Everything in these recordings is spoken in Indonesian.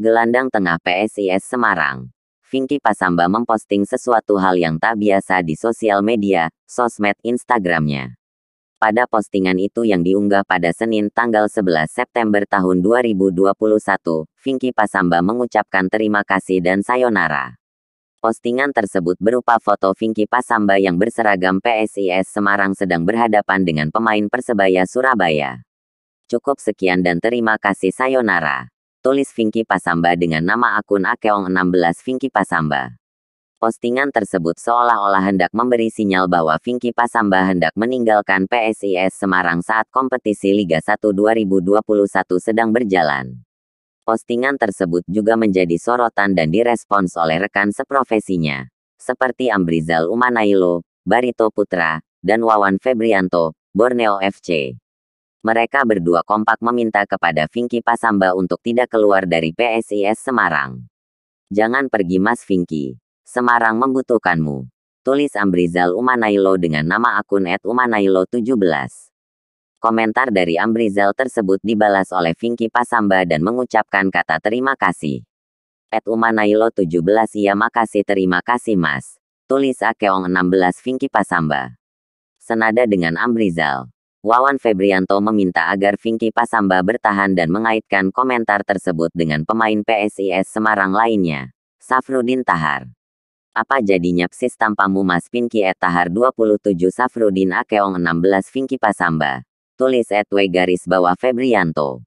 Gelandang tengah PSIS Semarang. Vinky Pasamba memposting sesuatu hal yang tak biasa di sosial media, sosmed Instagramnya. Pada postingan itu yang diunggah pada Senin tanggal 11 September tahun 2021, Vinky Pasamba mengucapkan terima kasih dan sayonara. Postingan tersebut berupa foto Vinky Pasamba yang berseragam PSIS Semarang sedang berhadapan dengan pemain Persebaya Surabaya. Cukup sekian dan terima kasih sayonara. Tulis Vinky Pasamba dengan nama akun Akeong16 Vinky Pasamba. Postingan tersebut seolah-olah hendak memberi sinyal bahwa Vinky Pasamba hendak meninggalkan PSIS Semarang saat kompetisi Liga 1 2021 sedang berjalan. Postingan tersebut juga menjadi sorotan dan direspons oleh rekan seprofesinya. Seperti Ambrizal Umanailo, Barito Putra, dan Wawan Febrianto, Borneo FC. Mereka berdua kompak meminta kepada Vinky Pasamba untuk tidak keluar dari PSIS Semarang. Jangan pergi Mas Vinky. Semarang membutuhkanmu. Tulis Ambrizal Umanailo dengan nama akun at Umanailo17. Komentar dari Ambrizal tersebut dibalas oleh Vinky Pasamba dan mengucapkan kata terima kasih. At Umanailo17 ya makasih terima kasih mas. Tulis Akeong 16 Vinky Pasamba. Senada dengan Ambrizal. Wawan Febrianto meminta agar Vinky Pasamba bertahan dan mengaitkan komentar tersebut dengan pemain PSIS Semarang lainnya, Safrudin Tahar. Apa jadinya psis tampamu Mas Vinky et Tahar 27 Safrudin Akeong 16 Vinky Pasamba. Tulis etwe garis bawah Febrianto.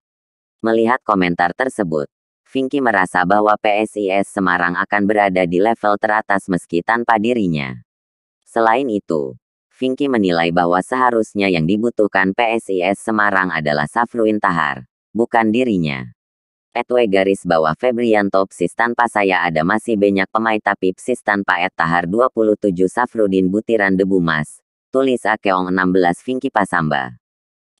Melihat komentar tersebut, Vinky merasa bahwa PSIS Semarang akan berada di level teratas meski tanpa dirinya. Selain itu, Vinky menilai bahwa seharusnya yang dibutuhkan PSIS Semarang adalah Safruin Tahar, bukan dirinya. Etwe garis bahwa Febrianto Psis tanpa saya ada masih banyak pemain tapi Psis tanpa Et Tahar 27 Safrudin butiran debu mas. Tulis Akeong 16 Vinky Pasamba.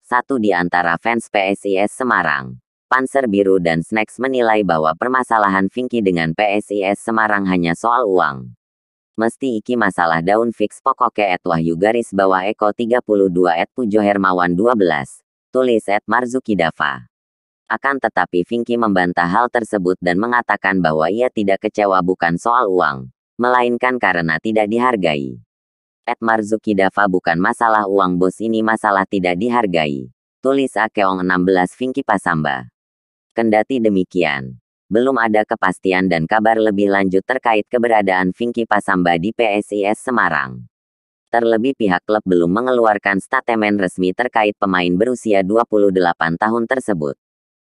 Satu di antara fans PSIS Semarang. Panser Biru dan Snacks menilai bahwa permasalahan Vinky dengan PSIS Semarang hanya soal uang. Mesti iki masalah daun fix pokoke et wahyu garis bawah eko 32 et pujo hermawan 12. Tulis et Marzuki Dava. Akan tetapi Vinky membantah hal tersebut dan mengatakan bahwa ia tidak kecewa bukan soal uang, melainkan karena tidak dihargai. Et Marzuki Dava bukan masalah uang bos ini masalah tidak dihargai. Tulis Akeong 16 Vinky Pasamba. Kendati demikian, belum ada kepastian dan kabar lebih lanjut terkait keberadaan Vinky Pasamba di PSIS Semarang. Terlebih pihak klub belum mengeluarkan statemen resmi terkait pemain berusia 28 tahun tersebut.